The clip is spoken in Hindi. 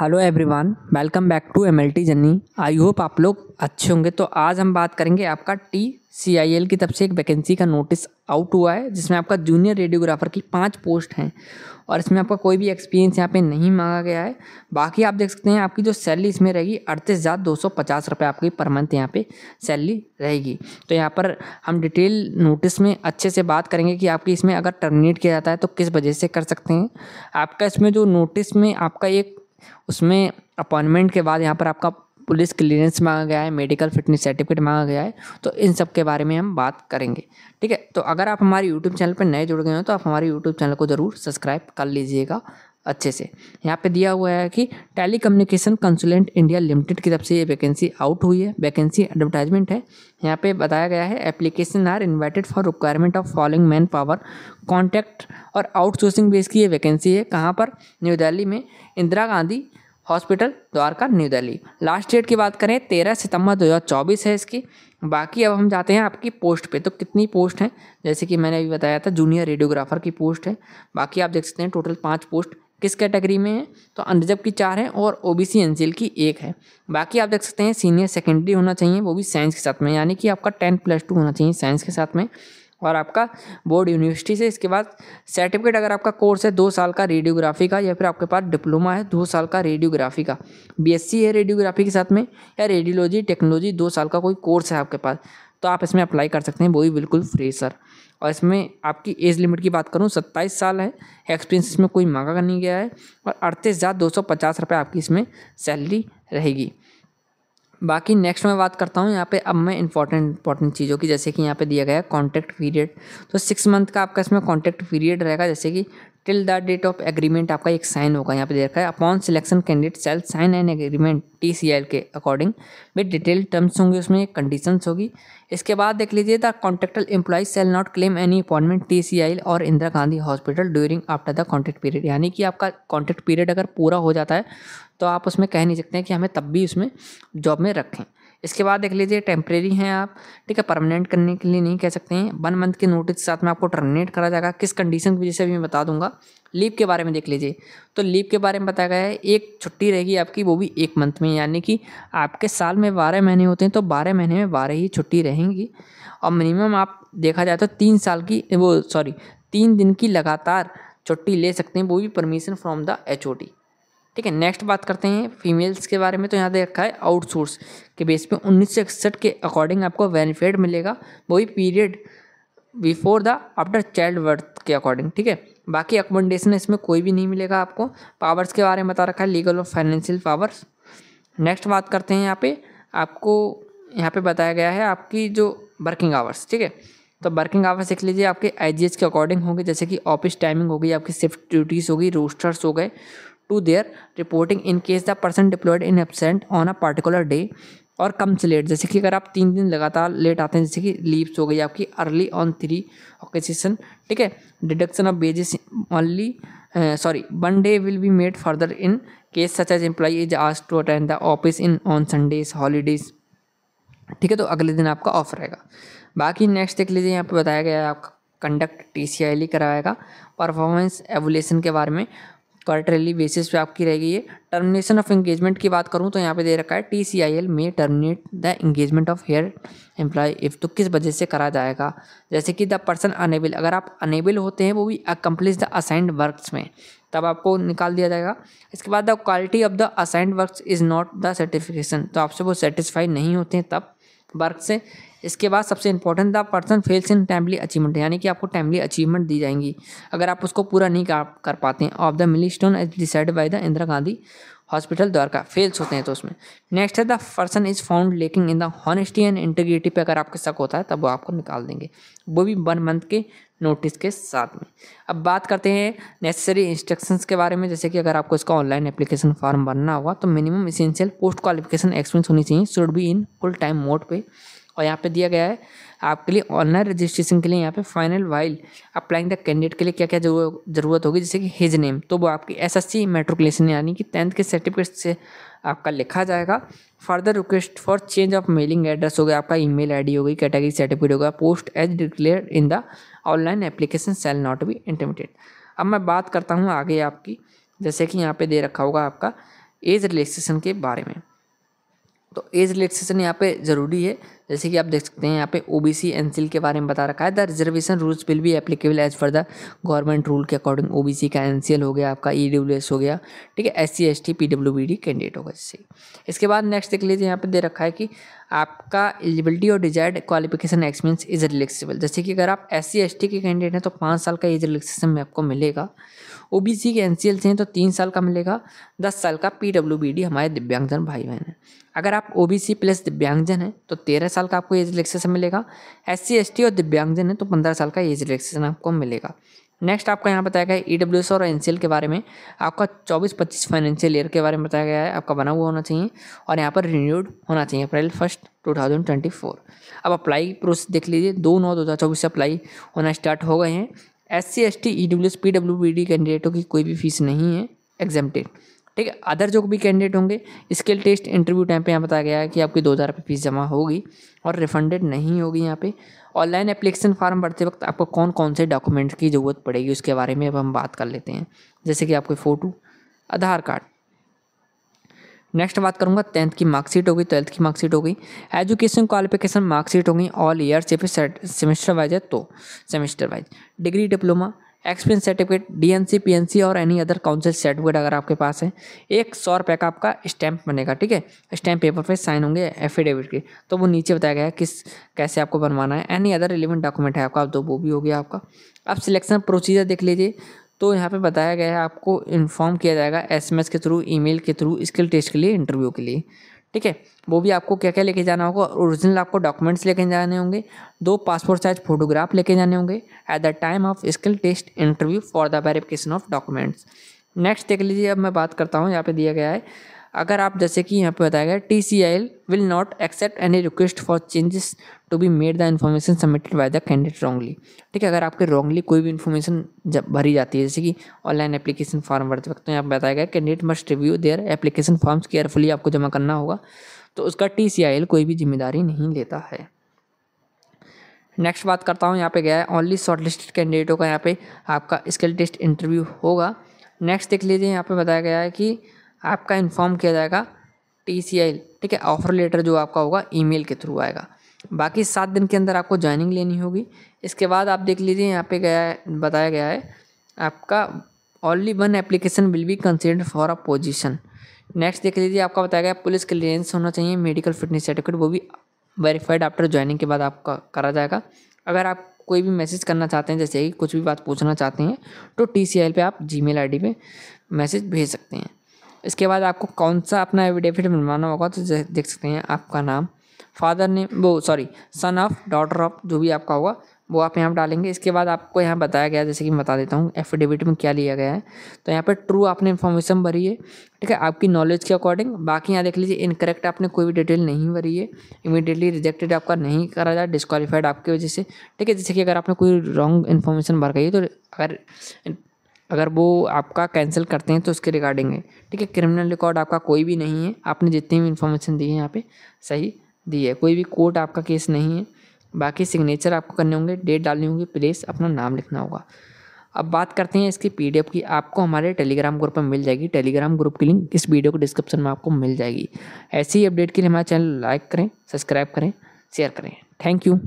hello everyone welcome back to M L T journey I hope आप लोग अच्छे होंगे तो आज हम बात करेंगे आपका टी सी आई एल की तरफ से एक वैकेंसी का नोटिस आउट हुआ है जिसमें आपका जूनियर रेडियोग्राफर की पाँच पोस्ट हैं और इसमें आपका कोई भी एक्सपीरियंस यहाँ पे नहीं मांगा गया है बाकी आप देख सकते हैं आपकी जो सैलरी इसमें रहेगी अड़तीस हज़ार दो सौ पचास रुपये आपकी पर मंथ यहाँ पे सैलरी रहेगी तो यहाँ पर हम डिटेल नोटिस में अच्छे से बात करेंगे कि आपकी इसमें अगर टर्मिनेट किया जाता है तो किस वजह से कर सकते हैं आपका इसमें जो नोटिस में आपका एक उसमें अपॉइंटमेंट के बाद यहाँ पर आपका पुलिस क्लियरेंस मांगा गया है मेडिकल फिटनेस सर्टिफिकेट मांगा गया है तो इन सब के बारे में हम बात करेंगे ठीक है तो अगर आप हमारे यूट्यूब चैनल पर नए जुड़ गए हो तो आप हमारे यूट्यूब चैनल को ज़रूर सब्सक्राइब कर लीजिएगा अच्छे से यहाँ पे दिया हुआ है कि telecommunication consultant India limited की तरफ से ये वैकेंसी आउट हुई है वैकेंसी एडवर्टाइजमेंट है यहाँ पे बताया गया है application are invited for requirement of following man power contract और आउटसोर्सिंग बेस की ये वैकेंसी है कहाँ पर न्यू दिल्ली में Indira Gandhi hospital Dwarka New Delhi last date की बात करें तेरह सितंबर दो है इसकी बाकी अब हम जाते हैं आपकी पोस्ट पे तो कितनी पोस्ट हैं जैसे कि मैंने अभी बताया था जूनियर रेडियोग्राफर की पोस्ट है बाकी आप देख सकते हैं टोटल पाँच पोस्ट किस कैटेगरी में है तो अनरिजर्व की चार है और O B C N C L की एक है बाकी आप देख सकते हैं सीनियर सेकेंडरी होना चाहिए वो भी साइंस के साथ में यानी कि आपका टेन प्लस टू होना चाहिए साइंस के साथ में और आपका बोर्ड यूनिवर्सिटी से इसके बाद सर्टिफिकेट अगर आपका कोर्स है दो साल का रेडियोग्राफी का या फिर आपके पास डिप्लोमा है दो साल का रेडियोग्राफी का बीएससी है रेडियोग्राफी के साथ में या रेडियोलॉजी टेक्नोलॉजी दो साल का कोई कोर्स है आपके पास तो आप इसमें अप्लाई कर सकते हैं वो भी बिल्कुल फ्री सर और इसमें आपकी एज लिमिट की बात करूँ सत्ताईस साल है एक्सपीरियंस इसमें कोई मांगा नहीं गया है और अड़तीस हज़ार दो सौ पचास रुपये आपकी इसमें सैलरी रहेगी बाकी नेक्स्ट मैं बात करता हूँ यहाँ पे अब मैं इंपॉर्टेंट इंपॉर्टेंट चीज़ों की जैसे कि यहाँ पे दिया गया है कॉन्टैक्ट पीरियड तो सिक्स मंथ का आपका इसमें कॉन्टैक्ट पीरियड रहेगा जैसे कि till the date of agreement आपका एक साइन होगा यहाँ पे देखा है upon selection candidate shall sign and agreement T C L के अकॉर्डिंग विद डिटेल टर्म्स होंगे उसमें कंडीशंस होगी इसके बाद देख लीजिए the contractual employees shall not claim any appointment T C L और Indira Gandhi hospital during after the contract period यानी कि आपका कॉन्ट्रैक्ट पीरियड अगर पूरा हो जाता है तो आप उसमें कह नहीं सकते हैं कि हमें तब भी उसमें जॉब में रखें इसके बाद देख लीजिए टेम्प्रेरी हैं आप ठीक है परमानेंट करने के लिए नहीं कह सकते हैं वन मंथ के नोटिस के साथ में आपको टर्मिनेट करा जाएगा किस कंडीशन की वजह से भी मैं बता दूंगा लीव के बारे में देख लीजिए तो लीव के बारे में बताया गया है एक छुट्टी रहेगी आपकी वो भी एक मंथ में यानी कि आपके साल में बारह महीने होते हैं तो बारह महीने में बारह ही छुट्टी रहेंगी और मिनिमम आप देखा जाए तो तीन साल की वो सॉरी तीन दिन की लगातार छुट्टी ले सकते हैं वो भी परमिशन फ्रॉम द एच ठीक है नेक्स्ट बात करते हैं फीमेल्स के बारे में तो यहाँ देख रखा है आउटसोर्स के बेस पे उन्नीस के अकॉर्डिंग आपको बेनिफिट मिलेगा वही period before the after child birth के अकॉर्डिंग ठीक है बाकी अकोमोडेशन इसमें कोई भी नहीं मिलेगा आपको पावर्स के बारे में बता रखा है लीगल और फाइनेंशियल पावर्स नेक्स्ट बात करते हैं यहाँ पे आपको यहाँ पे बताया गया है आपकी जो वर्किंग आवर्स ठीक है तो वर्किंग आवर्स देख लीजिए आपके आई के अकॉर्डिंग होंगे जैसे कि ऑफिस टाइमिंग होगी आपकी शिफ्ट ड्यूटीज़ होगी रोस्टर्स हो गए to their reporting in case the person deployed in absent on a particular day और कम से लेट जैसे कि अगर आप तीन दिन लगातार लेट आते हैं जैसे कि लीव्स हो गई आपकी अर्ली ऑन थ्री ऑकेशन ठीक है deduction of wages only sorry one day will be made further in case such as employee is आज to attend the office in on Sundays holidays ठीक है तो अगले दिन आपका ऑफ रहेगा बाकी नेक्स्ट देख लीजिए यहाँ पे बताया गया है आपका कंडक्ट टी सी आई ली कराएगा परफॉर्मेंस एवोलेशन के बारे में क्वार्टरली बेसिस पे आपकी रहेगी ये टर्मिनेशन ऑफ एंगेजमेंट की बात करूँ तो यहाँ पे दे रखा है टी सी आई एल में terminate the engagement of hired employee if तो किस वजह से करा जाएगा जैसे कि द पर्सन अनेबल अगर आप अनेबल होते हैं वो भी अकम्प्लिश द असाइंड वर्क में तब आपको निकाल दिया जाएगा इसके बाद the quality of the assigned work is not the certification तो आपसे वो सेटिस्फाई नहीं होते हैं तब वर्क से इसके बाद सबसे important the person fails in timely achievement यानी कि आपको टाइमली अचीवमेंट दी जाएंगी अगर आप उसको पूरा नहीं कर पाते हैं of the milestone is decide by the Indira Gandhi hospital Dwarka fails होते हैं तो उसमें नेक्स्ट है the person is found lacking in the honesty and integrity पे अगर आपके शक होता है तब वो आपको निकाल देंगे वो भी वन मंथ के नोटिस के साथ में अब बात करते हैं नेसेसरी इंस्ट्रक्शंस के बारे में जैसे कि अगर आपको इसका ऑनलाइन एप्लीकेशन फॉर्म भरना होगा तो minimum essential post qualification experience होनी चाहिए should be in full time mode पे और यहाँ पे दिया गया है आपके लिए ऑनलाइन रजिस्ट्रेशन के लिए यहाँ पे final while applying the candidate के लिए क्या क्या जरूरत होगी जैसे कि हिज नेम तो वो आपकी एस एस सी मेट्रिकुलेशन यानी कि टेंथ के सर्टिफिकेट से आपका लिखा जाएगा further request for change of mailing address हो गया आपका ईमेल आईडी हो होगी कैटेगरी सर्टिफिकेट होगा post as declare in the online application shall not be intermediate अब मैं बात करता हूँ आगे आपकी जैसे कि यहाँ पे दे रखा होगा आपका एज रिलेक्सेशन के बारे में तो एज रिलेक्सेशन यहाँ पे ज़रूरी है जैसे कि आप देख सकते हैं यहाँ पे ओ बी सी एन के बारे में बता रखा है the reservation rules will be applicable as for the government rule के अकॉर्डिंग ओ बी सी का एन सी एल हो गया आपका ई डब्ल्यू एस हो गया ठीक है S C S T P W B D candidate होगा जैसे इसके बाद नेक्स्ट देख लीजिए यहाँ पे दे रखा है कि आपका एलिजिबिलिटी और desired qualification experience is relaxable जैसे कि अगर आप एस सी एस टी के कैंडिडेट हैं तो पाँच साल का एज रिलेक्सेशन में आपको मिलेगा ओ बी सी के एन सी एल से हैं तो तीन साल का मिलेगा दस साल का पी डब्ल्यू बी डी हमारे दिव्यांगजन भाई बहन हैं अगर आप ओ बी सी प्लस दिव्यांगजन हैं तो तेरह साल का आपको एज रिलेक्सेसन मिलेगा एस सी एस टी और दिव्यांगजन है तो पंद्रह साल का एज रिलेक्सेसन आपको मिलेगा नेक्स्ट आपका यहाँ बताया गया है ई डब्ल्यू एस और एन सी एल के बारे में आपका चौबीस पच्चीस फाइनेंशियल ईयर के बारे में बताया गया है आपका बना हुआ होना चाहिए और यहाँ पर रिन्यूड होना चाहिए April first two thousand twenty four अब अप्लाई प्रोसेस देख लीजिए दो नौ दो हज़ार चौबीस से अप्लाई होना स्टार्ट हो गए हैं S C S T E W S P W B D कैंडिडेटों की कोई भी फीस नहीं है एग्जामटेड ठीक है अदर जो भी कैंडिडेट होंगे स्किल टेस्ट इंटरव्यू टाइम पे यहाँ बताया गया है कि आपकी दो हज़ार रुपये फीस जमा होगी और रिफंडेड नहीं होगी यहाँ पे ऑनलाइन एप्लीकेशन फॉर्म भरते वक्त आपको कौन कौन से डॉक्यूमेंट की ज़रूरत पड़ेगी उसके बारे में अब हम बात कर लेते हैं जैसे कि आपके फ़ोटो आधार कार्ड नेक्स्ट बात करूँगा टेंथ की मार्कशीट होगी ट्वेल्थ की मार्कशीट होगी एजुकेशन क्वालिफिकेशन मार्कशीट होगी ऑल ईयर से फिर सेमेस्टर वाइज है तो semester wise degree diploma experience certificate DNC PNC और एनी अदर काउंसिल सर्टिफिकेट अगर आपके पास है एक सौ रुपये का आपका स्टैंप बनेगा ठीक है स्टैंप पेपर पे साइन होंगे एफिडेविट के तो वो नीचे बताया गया है किस कैसे आपको बनवाना है एनी अदर रिलेवेंट डॉक्यूमेंट है आपका तो वो भी हो गया आपका अब सिलेक्शन प्रोसीजर देख लीजिए तो यहाँ पे बताया गया है आपको इन्फॉर्म किया जाएगा एसएमएस के थ्रू ईमेल के थ्रू स्किल टेस्ट के लिए इंटरव्यू के लिए ठीक है वो भी आपको क्या क्या लेके जाना होगा ओरिजिनल आपको डॉक्यूमेंट्स लेके जाने होंगे दो पासपोर्ट साइज फोटोग्राफ लेके जाने होंगे at the time of skill test interview for the verification of documents next देख लीजिए अब मैं बात करता हूँ यहाँ पर दिया गया है अगर आप जैसे कि यहाँ पे बताया गया T C I L will not accept any request for changes to be made the information submitted by the candidate wrongly ठीक है अगर आपके रॉन्गली कोई भी इन्फॉर्मेशन जब भरी जाती है जैसे कि ऑनलाइन एप्लीकेशन फॉर्म भरते वक्त तो यहाँ बताया गया candidate must review their application forms carefully आपको जमा करना होगा तो उसका टी सी आई एल कोई भी जिम्मेदारी नहीं लेता है नेक्स्ट बात करता हूँ यहाँ पे गया है ओनली शॉर्ट लिस्टेड कैंडिडेटों का यहाँ पे आपका स्किल टेस्ट इंटरव्यू होगा नेक्स्ट देख लीजिए यहाँ पे बताया गया है कि आपका इन्फॉर्म किया जाएगा टी ठीक है ऑफर लेटर जो आपका होगा ईमेल के थ्रू आएगा बाकी सात दिन के अंदर आपको ज्वाइनिंग लेनी होगी इसके बाद आप देख लीजिए यहाँ पे गया है बताया गया है आपका only one application will be considered for a position next देख लीजिए आपका बताया गया पुलिस क्लियरेंस होना चाहिए मेडिकल फिटनेस सर्टिफिकेट वो भी वेरीफाइड आफ्टर ज्वाइनिंग के बाद आपका करा जाएगा अगर आप कोई भी मैसेज करना चाहते हैं जैसे कि कुछ भी बात पूछना चाहते हैं तो टी सी एल पर आप जी मेल आई डी पे मैसेज भेज सकते हैं इसके बाद आपको कौन सा अपना एफिडेविट बनवाना होगा तो देख सकते हैं आपका नाम फादर नेम वो sorry son of daughter of जो भी आपका होगा वो आप यहाँ पर डालेंगे इसके बाद आपको यहाँ बताया गया जैसे कि मैं बता देता हूँ एफिडेविट में क्या लिया गया है तो यहाँ पर ट्रू आपने इन्फॉर्मेशन भरी है ठीक है आपकी नॉलेज के अकॉर्डिंग बाकी यहाँ देख लीजिए इनकरेक्ट आपने कोई भी डिटेल नहीं भरी है इमीडिएटली रिजेक्टेड आपका नहीं करा जाए डिस्कालीफाइड आपकी वजह से ठीक है जैसे कि अगर आपने कोई रॉन्ग इन्फॉर्मेशन भर गई है तो अगर अगर वो आपका कैंसिल करते हैं तो उसके रिगार्डिंग है ठीक है क्रिमिनल रिकॉर्ड आपका कोई भी नहीं है आपने जितनी भी इन्फॉर्मेशन दी है यहाँ पे सही दी है कोई भी कोर्ट आपका केस नहीं है बाकी सिग्नेचर आपको करने होंगे डेट डालनी होगी प्लेस अपना नाम लिखना होगा अब बात करते हैं इसकी पी की आपको हमारे टेलीग्राम ग्रुप में मिल जाएगी टेलीग्राम ग्रुप की लिंक इस वीडियो के डिस्क्रिप्शन में आपको मिल जाएगी ऐसी ही अपडेट के लिए हमारे चैनल लाइक करें सब्सक्राइब करें शेयर करें थैंक यू